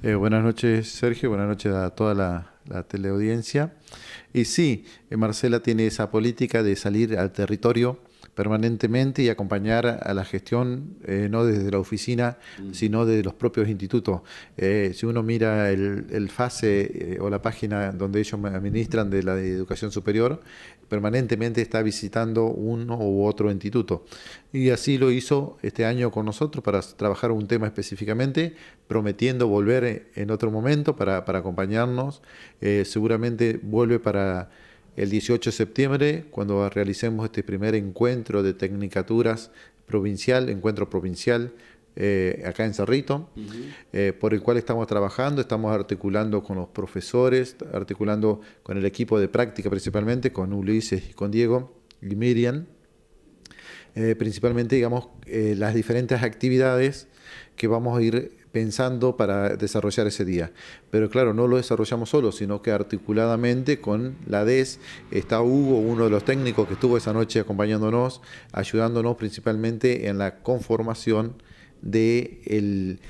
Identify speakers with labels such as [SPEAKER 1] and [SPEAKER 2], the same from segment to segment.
[SPEAKER 1] Eh, buenas noches, Sergio. Buenas noches a toda la, la teleaudiencia. Y sí, eh, Marcela tiene esa política de salir al territorio permanentemente y acompañar a la gestión, eh, no desde la oficina, mm. sino desde los propios institutos. Eh, si uno mira el, FASE eh, o la página donde ellos administran de la educación superior, permanentemente está visitando uno u otro instituto. Y así lo hizo este año con nosotros para trabajar un tema específicamente, prometiendo volver en otro momento para, para acompañarnos. seguramente vuelve para el 18 de septiembre, cuando realicemos este primer encuentro de tecnicaturas provincial, encuentro provincial eh, acá en Cerrito, eh, por el cual estamos trabajando, estamos articulando con los profesores, articulando con el equipo de práctica principalmente, con Ulises y con Diego y Miriam, eh, principalmente digamos las diferentes actividades que vamos a ir pensando para desarrollar ese día. Pero claro, no lo desarrollamos solo, sino que articuladamente con la DES está Hugo, uno de los técnicos que estuvo esa noche acompañándonos, ayudándonos principalmente en la conformación del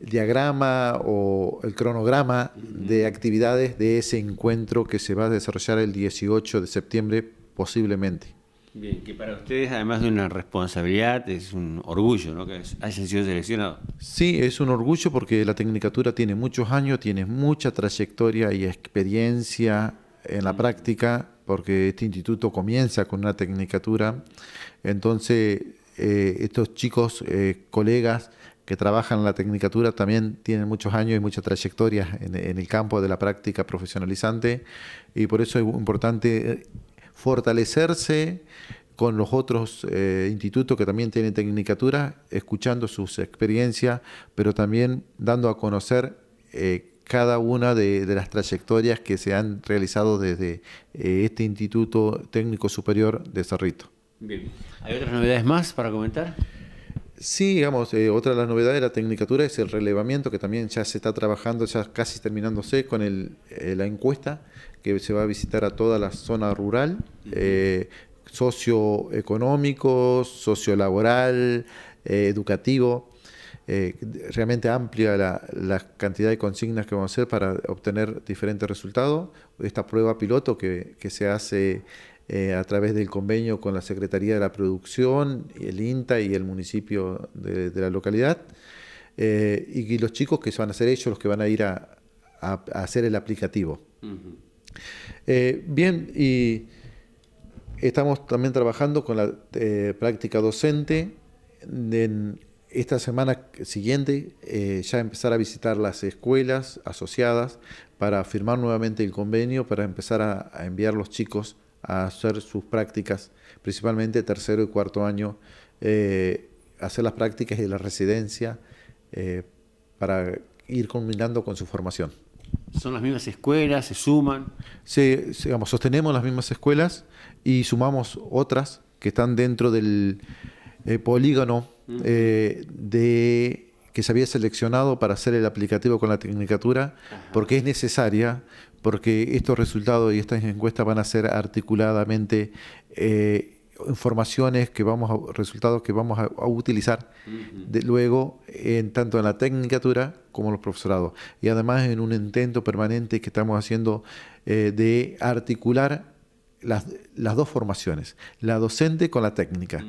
[SPEAKER 1] diagrama o el cronograma de actividades de ese encuentro que se va a desarrollar el 18 de septiembre posiblemente. Bien, que para ustedes, además de una responsabilidad, es un orgullo ¿no? que hayan sido seleccionados. Sí, es un orgullo porque la Tecnicatura tiene muchos años, tiene mucha trayectoria y experiencia en la práctica, porque este instituto comienza con una Tecnicatura. Entonces, eh, estos chicos, eh, colegas que trabajan en la Tecnicatura, también tienen muchos años y mucha trayectoria en, en el campo de la práctica profesionalizante, y por eso es importante fortalecerse con los otros eh, institutos que también tienen tecnicatura, escuchando sus experiencias, pero también dando a conocer eh, cada una de, las trayectorias que se han realizado desde eh, este Instituto Técnico Superior de Cerrito. ¿Hay otras novedades más para comentar? Sí, digamos, eh, otra de las novedades de la tecnicatura es el relevamiento, que también ya se está trabajando, ya casi terminándose con eh, la encuesta que se va a visitar a toda la zona rural, eh, socioeconómico, sociolaboral, educativo. realmente amplia la, cantidad de consignas que vamos a hacer para obtener diferentes resultados. Esta prueba piloto que, que se hace eh, a través del convenio con la Secretaría de la Producción, el INTA y el municipio de, la localidad. Eh, y, los chicos que se van a hacer ellos los que van a ir a, hacer el aplicativo. Eh, bien, y estamos también trabajando con la práctica docente. esta semana siguiente ya empezar a visitar las escuelas asociadas para firmar nuevamente el convenio, para empezar a, a enviar los chicos a hacer sus prácticas, principalmente tercero y cuarto año, eh, hacer las prácticas y la residencia eh, para ir combinando con su formación. ¿Son las mismas escuelas? ¿Se suman? Sí, digamos, sostenemos las mismas escuelas y sumamos otras que están dentro del eh, polígono de que se había seleccionado para hacer el aplicativo con la tecnicatura, porque es necesaria, porque estos resultados y estas encuestas van a ser articuladamente eh, informaciones que vamos a, resultados que vamos a, utilizar luego en tanto en la tecnicatura como en los profesorados y además en un intento permanente que estamos haciendo eh, de articular las, las, dos formaciones la docente con la técnica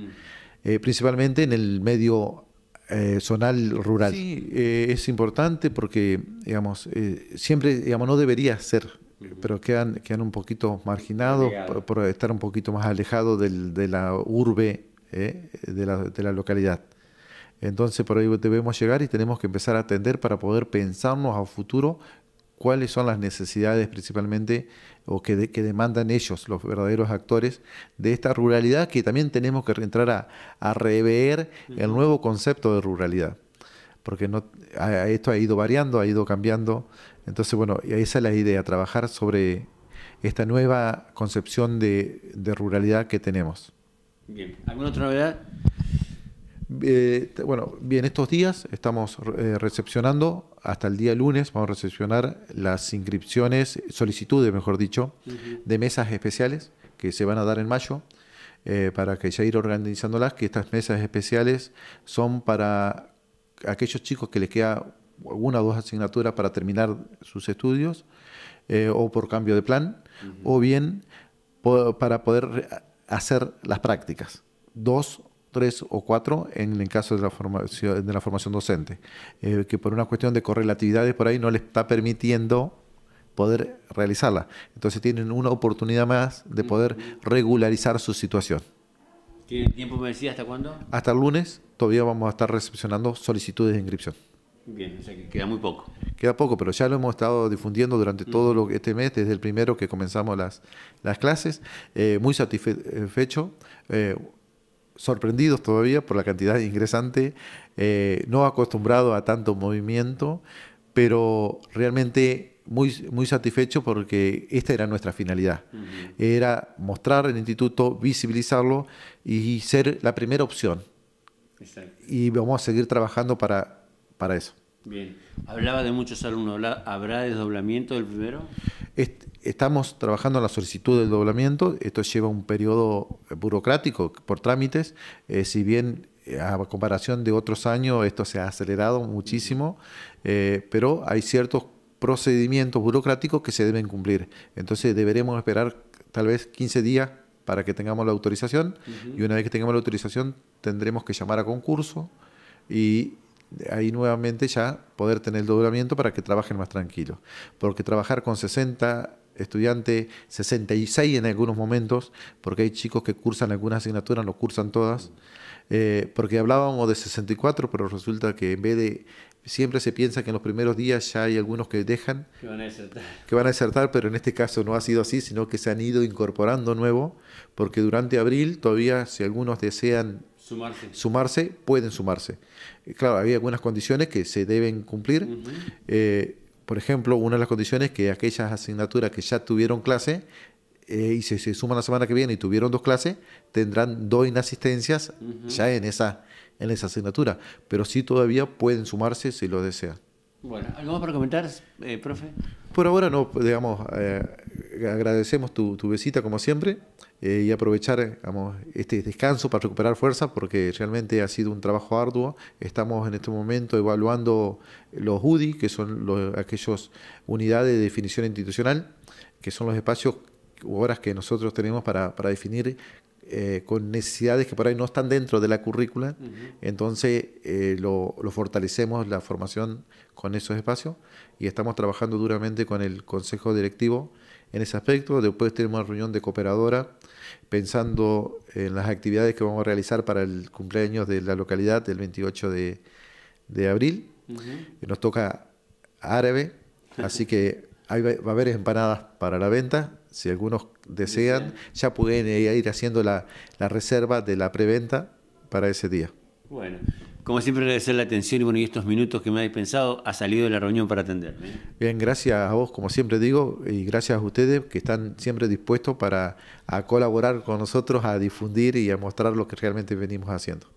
[SPEAKER 1] eh, principalmente en el medio eh, zonal rural. Eh, es importante porque, digamos, eh, siempre, digamos, no debería ser, pero quedan, quedan un poquito marginados por, estar un poquito más alejados de la urbe, de la, de, la, localidad. Entonces, por ahí debemos llegar y tenemos que empezar a atender para poder pensarnos a futuro cuáles son las necesidades principalmente o que, que, demandan ellos, los verdaderos actores de esta ruralidad, que también tenemos que entrar a, rever el nuevo concepto de ruralidad, porque no, esto ha ido variando, ha ido cambiando. Entonces, bueno, esa es la idea, trabajar sobre esta nueva concepción de, de ruralidad que tenemos. Bien, ¿alguna otra novedad? Eh, bueno, bien, estos días estamos eh, recepcionando, hasta el día lunes vamos a recepcionar las inscripciones, solicitudes, mejor dicho, de mesas especiales que se van a dar en mayo. Eh, para que ya ir organizándolas, que estas mesas especiales son para aquellos chicos que les queda una o dos asignaturas para terminar sus estudios, o por cambio de plan, o bien para poder hacer las prácticas, dos tres o cuatro en el caso de la formación, de la formación docente, eh, que por una cuestión de correlatividades por ahí no les está permitiendo poder realizarla. Entonces tienen una oportunidad más de mm. poder regularizar su situación. ¿Tienen tiempo, me hasta cuándo? Hasta el lunes todavía vamos a estar recepcionando solicitudes de inscripción. Bien, o sea que queda muy poco. Queda poco, pero ya lo hemos estado difundiendo durante mm. todo lo, este mes, desde el primero que comenzamos las, clases. Eh, muy satisfecho. Eh, sorprendidos todavía por la cantidad de ingresante, eh, no acostumbrados a tanto movimiento, pero realmente muy, muy satisfecho porque esta era nuestra finalidad. Era mostrar el instituto, visibilizarlo y ser la primera opción. Y vamos a seguir trabajando para, para eso. Bien. Hablaba de muchos alumnos. ¿Habrá desdoblamiento del primero? estamos trabajando en la solicitud del doblamiento. Esto lleva un periodo eh, burocrático por trámites. Eh, si bien eh, a comparación de otros años esto se ha acelerado muchísimo, pero hay ciertos procedimientos burocráticos que se deben cumplir. Entonces deberemos esperar tal vez 15 días para que tengamos la autorización y una vez que tengamos la autorización tendremos que llamar a concurso y ahí nuevamente ya poder tener el doblamiento para que trabajen más tranquilos. Porque trabajar con 60 estudiantes, 66 en algunos momentos, porque hay chicos que cursan algunas asignaturas, no cursan todas, eh, porque hablábamos de 64, pero resulta que en vez de, siempre se piensa que en los primeros días ya hay algunos que dejan, que van a desertar, que van a desertar pero en este caso no ha sido así, sino que se han ido incorporando nuevo, porque durante abril todavía si algunos desean Sumarse. Sumarse, pueden sumarse. Eh, claro, había algunas condiciones que se deben cumplir. Eh, por ejemplo, una de las condiciones es que aquellas asignaturas que ya tuvieron clase eh, y se, se, suman la semana que viene y tuvieron dos clases, tendrán dos inasistencias ya en esa, en esa asignatura. Pero sí todavía pueden sumarse si lo desean. Bueno, ¿algo más para comentar, profe? Por ahora no, digamos, agradecemos tu, tu, visita como siempre. Eh, y aprovechar este descanso para recuperar fuerza porque realmente ha sido un trabajo arduo. Estamos en este momento evaluando los UDI, que son los, aquellos unidades de definición institucional, que son los espacios u horas que nosotros tenemos para, definir eh, con necesidades que por ahí no están dentro de la currícula, entonces eh, lo, lo, fortalecemos la formación con esos espacios y estamos trabajando duramente con el Consejo Directivo en ese aspecto. Después tenemos una reunión de cooperadora pensando en las actividades que vamos a realizar para el cumpleaños de la localidad del 28 de, abril. Nos toca árabe, así que hay va, a haber empanadas para la venta. Si algunos desean, ya pueden ir haciendo la, reserva de la preventa para ese día. Bueno, como siempre, agradecer la atención y bueno, y estos minutos que me habéis pensado, ha salido de la reunión para atenderme. Bien, gracias a vos, como siempre digo, y gracias a ustedes que están siempre dispuestos para a colaborar con nosotros, a difundir y a mostrar lo que realmente venimos haciendo.